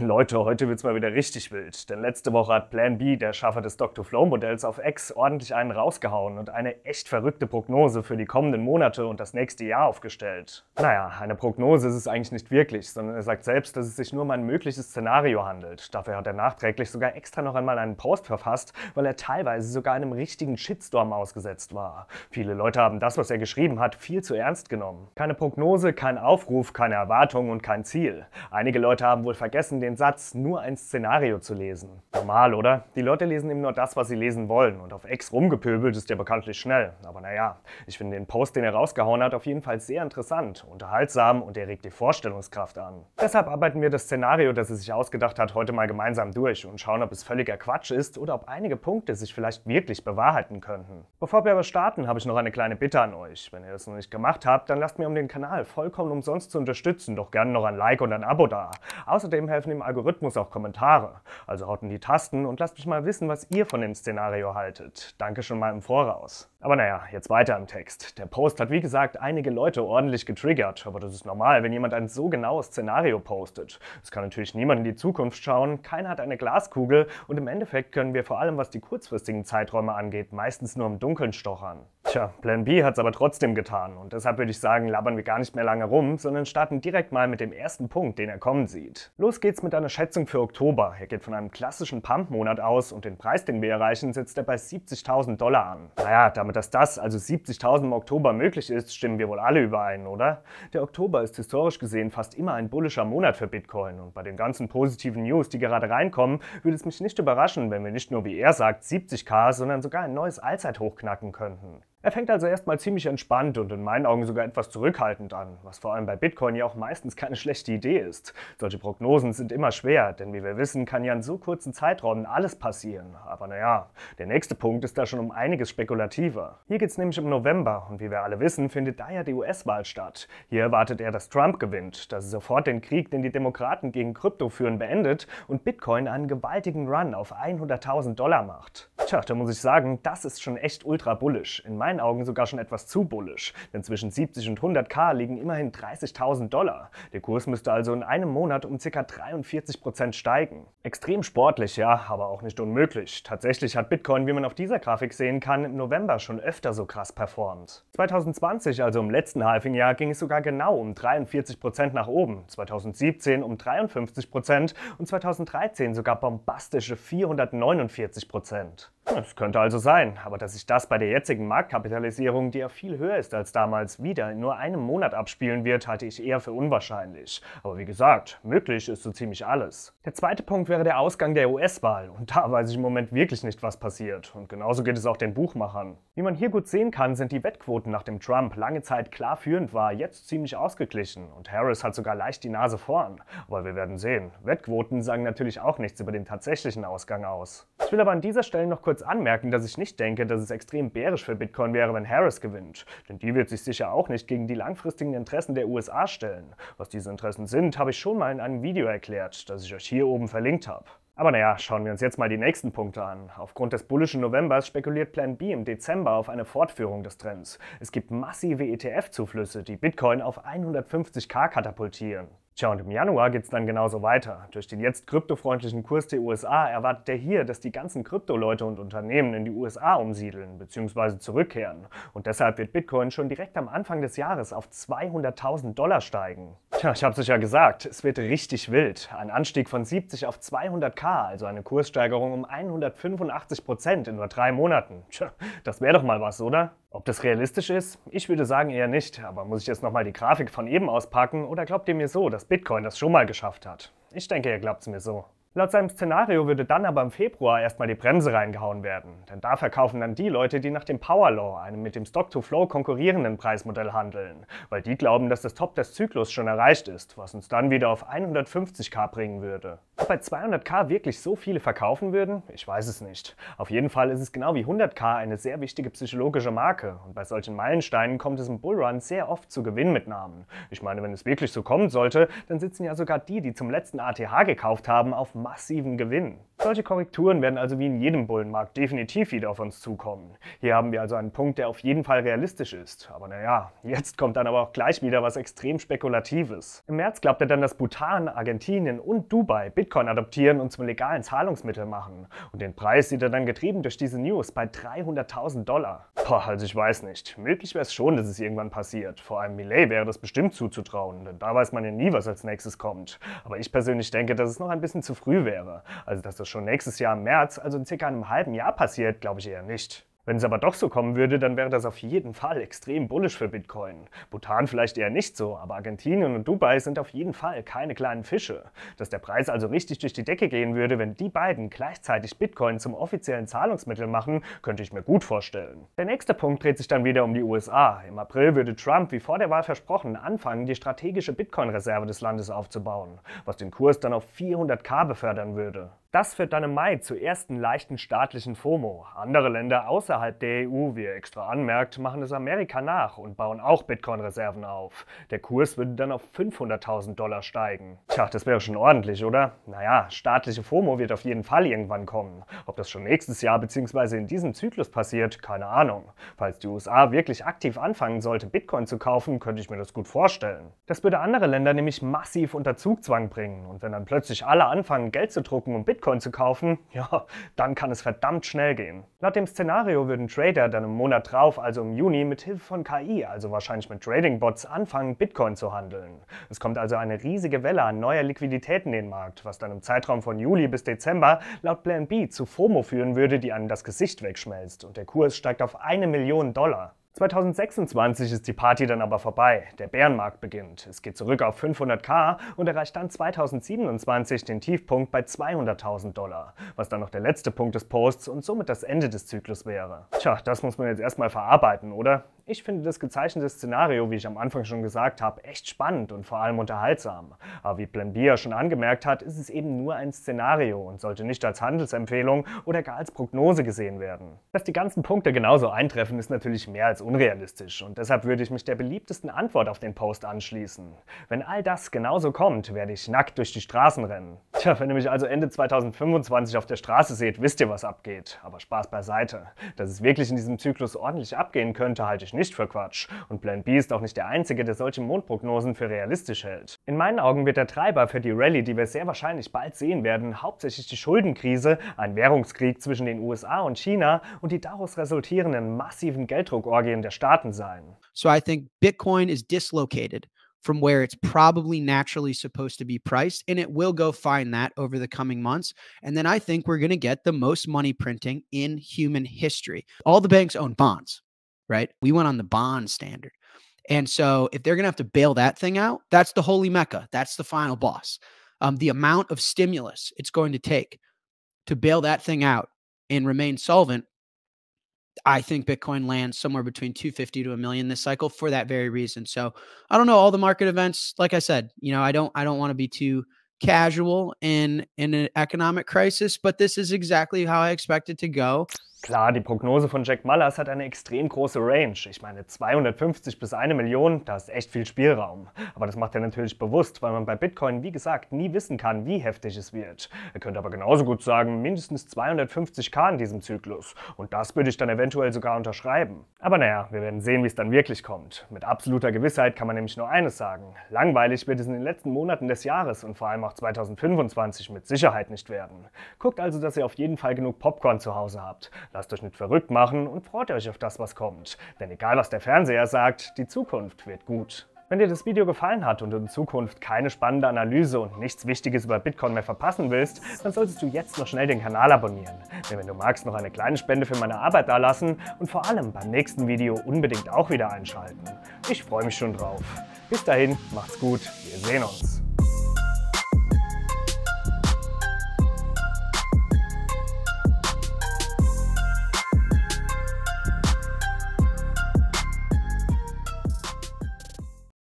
Leute, heute wird's mal wieder richtig wild, denn letzte Woche hat Plan B, der Schaffer des Dr. Flow Modells, auf X ordentlich einen rausgehauen und eine echt verrückte Prognose für die kommenden Monate und das nächste Jahr aufgestellt. Naja, eine Prognose ist es eigentlich nicht wirklich, sondern er sagt selbst, dass es sich nur um ein mögliches Szenario handelt. Dafür hat er nachträglich sogar extra noch einmal einen Post verfasst, weil er teilweise sogar einem richtigen Shitstorm ausgesetzt war. Viele Leute haben das, was er geschrieben hat, viel zu ernst genommen. Keine Prognose, kein Aufruf, keine Erwartung und kein Ziel. Einige Leute haben wohl vergessen, lassen den Satz, nur ein Szenario zu lesen. Normal, oder? Die Leute lesen eben nur das, was sie lesen wollen. Und auf Ex rumgepöbelt ist ja bekanntlich schnell. Aber naja, ich finde den Post, den er rausgehauen hat, auf jeden Fall sehr interessant, unterhaltsam und er regt die Vorstellungskraft an. Deshalb arbeiten wir das Szenario, das er sich ausgedacht hat, heute mal gemeinsam durch und schauen, ob es völliger Quatsch ist oder ob einige Punkte sich vielleicht wirklich bewahrheiten könnten. Bevor wir aber starten, habe ich noch eine kleine Bitte an euch. Wenn ihr das noch nicht gemacht habt, dann lasst mir, um den Kanal vollkommen umsonst zu unterstützen, doch gerne noch ein Like und ein Abo da. Außerdem helfen helfen dem Algorithmus auch Kommentare. Also haut in die Tasten und lasst mich mal wissen, was ihr von dem Szenario haltet. Danke schon mal im Voraus. Aber naja, jetzt weiter im Text. Der Post hat wie gesagt einige Leute ordentlich getriggert, aber das ist normal, wenn jemand ein so genaues Szenario postet. Es kann natürlich niemand in die Zukunft schauen, keiner hat eine Glaskugel und im Endeffekt können wir vor allem, was die kurzfristigen Zeiträume angeht, meistens nur im Dunkeln stochern. Tja, Plan B hat's aber trotzdem getan und deshalb würde ich sagen, labern wir gar nicht mehr lange rum, sondern starten direkt mal mit dem ersten Punkt, den er kommen sieht. Los geht's mit einer Schätzung für Oktober. Er geht von einem klassischen Pump-Monat aus und den Preis, den wir erreichen, setzt er bei 70.000 Dollar an. Naja, damit dass das, also 70.000 im Oktober, möglich ist, stimmen wir wohl alle überein, oder? Der Oktober ist historisch gesehen fast immer ein bullischer Monat für Bitcoin und bei den ganzen positiven News, die gerade reinkommen, würde es mich nicht überraschen, wenn wir nicht nur, wie er sagt, 70k, sondern sogar ein neues Allzeithoch knacken könnten. Er fängt also erstmal ziemlich entspannt und in meinen Augen sogar etwas zurückhaltend an, was vor allem bei Bitcoin ja auch meistens keine schlechte Idee ist. Solche Prognosen sind immer schwer, denn wie wir wissen, kann ja in so kurzen Zeitraum alles passieren. Aber naja, der nächste Punkt ist da schon um einiges spekulativer. Hier geht's nämlich im November und wie wir alle wissen, findet da ja die US-Wahl statt. Hier erwartet er, dass Trump gewinnt, dass er sofort den Krieg, den die Demokraten gegen Krypto führen, beendet und Bitcoin einen gewaltigen Run auf 100.000 Dollar macht. Tja, da muss ich sagen, das ist schon echt ultra bullisch. In meinen meinen Augen sogar schon etwas zu bullisch, denn zwischen 70 und 100k liegen immerhin 30.000 Dollar. Der Kurs müsste also in einem Monat um ca. 43% steigen. Extrem sportlich, ja, aber auch nicht unmöglich. Tatsächlich hat Bitcoin, wie man auf dieser Grafik sehen kann, im November schon öfter so krass performt. 2020, also im letzten Halving-Jahr, ging es sogar genau um 43% nach oben, 2017 um 53% und 2013 sogar bombastische 449%. Es könnte also sein, aber dass sich das bei der jetzigen Markt Marktkapitalisierung, die ja viel höher ist als damals, wieder in nur einem Monat abspielen wird, halte ich eher für unwahrscheinlich. Aber wie gesagt, möglich ist so ziemlich alles. Der zweite Punkt wäre der Ausgang der US-Wahl. Und da weiß ich im Moment wirklich nicht, was passiert. Und genauso geht es auch den Buchmachern. Wie man hier gut sehen kann, sind die Wettquoten, nachdem Trump lange Zeit klar führend war, jetzt ziemlich ausgeglichen. Und Harris hat sogar leicht die Nase vorn. Aber wir werden sehen. Wettquoten sagen natürlich auch nichts über den tatsächlichen Ausgang aus. Ich will aber an dieser Stelle noch kurz anmerken, dass ich nicht denke, dass es extrem bärisch für Bitcoin wäre, wenn Harris gewinnt. Denn die wird sich sicher auch nicht gegen die langfristigen Interessen der USA stellen. Was diese Interessen sind, habe ich schon mal in einem Video erklärt, das ich euch hier oben verlinkt habe. Aber naja, schauen wir uns jetzt mal die nächsten Punkte an. Aufgrund des bullischen Novembers spekuliert Plan B im Dezember auf eine Fortführung des Trends. Es gibt massive ETF-Zuflüsse, die Bitcoin auf 150k katapultieren. Tja, und im Januar geht es dann genauso weiter. Durch den jetzt kryptofreundlichen Kurs der USA erwartet er hier, dass die ganzen Krypto-Leute und Unternehmen in die USA umsiedeln bzw. zurückkehren. Und deshalb wird Bitcoin schon direkt am Anfang des Jahres auf 200.000 Dollar steigen. Tja, ich hab's euch ja gesagt, es wird richtig wild. Ein Anstieg von 70 auf 200k, also eine Kurssteigerung um 185 Prozent in nur drei Monaten. Tja, das wäre doch mal was, oder? Ob das realistisch ist? Ich würde sagen eher nicht, aber muss ich jetzt nochmal die Grafik von eben auspacken oder glaubt ihr mir so, dass Bitcoin das schon mal geschafft hat. Ich denke, ihr glaubt es mir so. Laut seinem Szenario würde dann aber im Februar erstmal die Bremse reingehauen werden. Denn da verkaufen dann die Leute, die nach dem Power Law, einem mit dem Stock-to-Flow konkurrierenden Preismodell handeln. Weil die glauben, dass das Top des Zyklus schon erreicht ist, was uns dann wieder auf 150k bringen würde. Ob bei 200k wirklich so viele verkaufen würden? Ich weiß es nicht. Auf jeden Fall ist es genau wie 100k eine sehr wichtige psychologische Marke und bei solchen Meilensteinen kommt es im Bullrun sehr oft zu Gewinnmitnahmen. Ich meine, wenn es wirklich so kommen sollte, dann sitzen ja sogar die, die zum letzten ATH gekauft haben, auf massiven Gewinn. Solche Korrekturen werden also wie in jedem Bullenmarkt definitiv wieder auf uns zukommen. Hier haben wir also einen Punkt, der auf jeden Fall realistisch ist. Aber naja, jetzt kommt dann aber auch gleich wieder was extrem Spekulatives. Im März glaubt er dann, dass Bhutan, Argentinien und Dubai Bitcoin adoptieren und zum legalen Zahlungsmittel machen. Und den Preis sieht er dann getrieben durch diese News bei 300.000 Dollar. Boah, also ich weiß nicht. Möglich wäre es schon, dass es irgendwann passiert. Vor allem Millet wäre das bestimmt zuzutrauen, denn da weiß man ja nie, was als nächstes kommt. Aber ich persönlich denke, dass es noch ein bisschen zu früh wäre. Also dass das schon schon nächstes Jahr im März, also in circa einem halben Jahr passiert, glaube ich eher nicht. Wenn es aber doch so kommen würde, dann wäre das auf jeden Fall extrem bullisch für Bitcoin. Bhutan vielleicht eher nicht so, aber Argentinien und Dubai sind auf jeden Fall keine kleinen Fische. Dass der Preis also richtig durch die Decke gehen würde, wenn die beiden gleichzeitig Bitcoin zum offiziellen Zahlungsmittel machen, könnte ich mir gut vorstellen. Der nächste Punkt dreht sich dann wieder um die USA. Im April würde Trump, wie vor der Wahl versprochen, anfangen, die strategische Bitcoin-Reserve des Landes aufzubauen, was den Kurs dann auf 400k befördern würde. Das führt dann im Mai zu ersten leichten staatlichen FOMO. Andere Länder außerhalb der EU, wie er extra anmerkt, machen es Amerika nach und bauen auch Bitcoin-Reserven auf. Der Kurs würde dann auf 500.000 Dollar steigen. Tja, das wäre schon ordentlich, oder? Naja, staatliche FOMO wird auf jeden Fall irgendwann kommen. Ob das schon nächstes Jahr bzw. in diesem Zyklus passiert, keine Ahnung. Falls die USA wirklich aktiv anfangen sollte, Bitcoin zu kaufen, könnte ich mir das gut vorstellen. Das würde andere Länder nämlich massiv unter Zugzwang bringen. Und wenn dann plötzlich alle anfangen, Geld zu drucken, um Bitcoin Bitcoin zu kaufen, ja, dann kann es verdammt schnell gehen. Laut dem Szenario würden Trader dann im Monat drauf, also im Juni, mit Hilfe von KI, also wahrscheinlich mit Trading-Bots, anfangen, Bitcoin zu handeln. Es kommt also eine riesige Welle an neuer Liquidität in den Markt, was dann im Zeitraum von Juli bis Dezember laut Plan B zu FOMO führen würde, die einem das Gesicht wegschmelzt und der Kurs steigt auf eine Million Dollar. 2026 ist die Party dann aber vorbei, der Bärenmarkt beginnt, es geht zurück auf 500k und erreicht dann 2027 den Tiefpunkt bei 200.000 Dollar, was dann noch der letzte Punkt des Posts und somit das Ende des Zyklus wäre. Tja, das muss man jetzt erstmal verarbeiten, oder? Ich finde das gezeichnete Szenario, wie ich am Anfang schon gesagt habe, echt spannend und vor allem unterhaltsam. Aber wie Plan B schon angemerkt hat, ist es eben nur ein Szenario und sollte nicht als Handelsempfehlung oder gar als Prognose gesehen werden. Dass die ganzen Punkte genauso eintreffen, ist natürlich mehr als unrealistisch und deshalb würde ich mich der beliebtesten Antwort auf den Post anschließen. Wenn all das genauso kommt, werde ich nackt durch die Straßen rennen. Tja, wenn ihr mich also Ende 2025 auf der Straße seht, wisst ihr, was abgeht. Aber Spaß beiseite. Dass es wirklich in diesem Zyklus ordentlich abgehen könnte, halte ich nicht für Quatsch. Und Plan B ist auch nicht der einzige, der solche Mondprognosen für realistisch hält. In meinen Augen wird der Treiber für die Rallye, die wir sehr wahrscheinlich bald sehen werden, hauptsächlich die Schuldenkrise, ein Währungskrieg zwischen den USA und China und die daraus resultierenden massiven Gelddruckorgien der Staaten sein. So I think Bitcoin is dislocated. from where it's probably naturally supposed to be priced. And it will go find that over the coming months. And then I think we're gonna get the most money printing in human history. All the banks own bonds, right? We went on the bond standard. And so if they're going to have to bail that thing out, that's the holy Mecca. That's the final mm-hmm. boss. Um, the amount of stimulus it's going to take to bail that thing out and remain solvent, I think Bitcoin lands somewhere between 250 to a million this cycle for that very reason. So I don't know all the market events. Like I said, you know, I don't, I don't want to be too casual in in an economic crisis, but this is exactly how I expect it to go. Klar, die Prognose von Jack Mullers hat eine extrem große Range. Ich meine, 250 bis 1 Million, da ist echt viel Spielraum. Aber das macht er natürlich bewusst, weil man bei Bitcoin, wie gesagt, nie wissen kann, wie heftig es wird. Er könnte aber genauso gut sagen, mindestens 250k in diesem Zyklus. Und das würde ich dann eventuell sogar unterschreiben. Aber naja, wir werden sehen, wie es dann wirklich kommt. Mit absoluter Gewissheit kann man nämlich nur eines sagen. Langweilig wird es in den letzten Monaten des Jahres und vor allem auch 2025 mit Sicherheit nicht werden. Guckt also, dass ihr auf jeden Fall genug Popcorn zu Hause habt. Lasst euch nicht verrückt machen und freut euch auf das, was kommt. Denn egal, was der Fernseher sagt, die Zukunft wird gut. Wenn dir das Video gefallen hat und du in Zukunft keine spannende Analyse und nichts Wichtiges über Bitcoin mehr verpassen willst, dann solltest du jetzt noch schnell den Kanal abonnieren. Denn wenn du magst, noch eine kleine Spende für meine Arbeit dalassen und vor allem beim nächsten Video unbedingt auch wieder einschalten. Ich freue mich schon drauf. Bis dahin, macht's gut, wir sehen uns.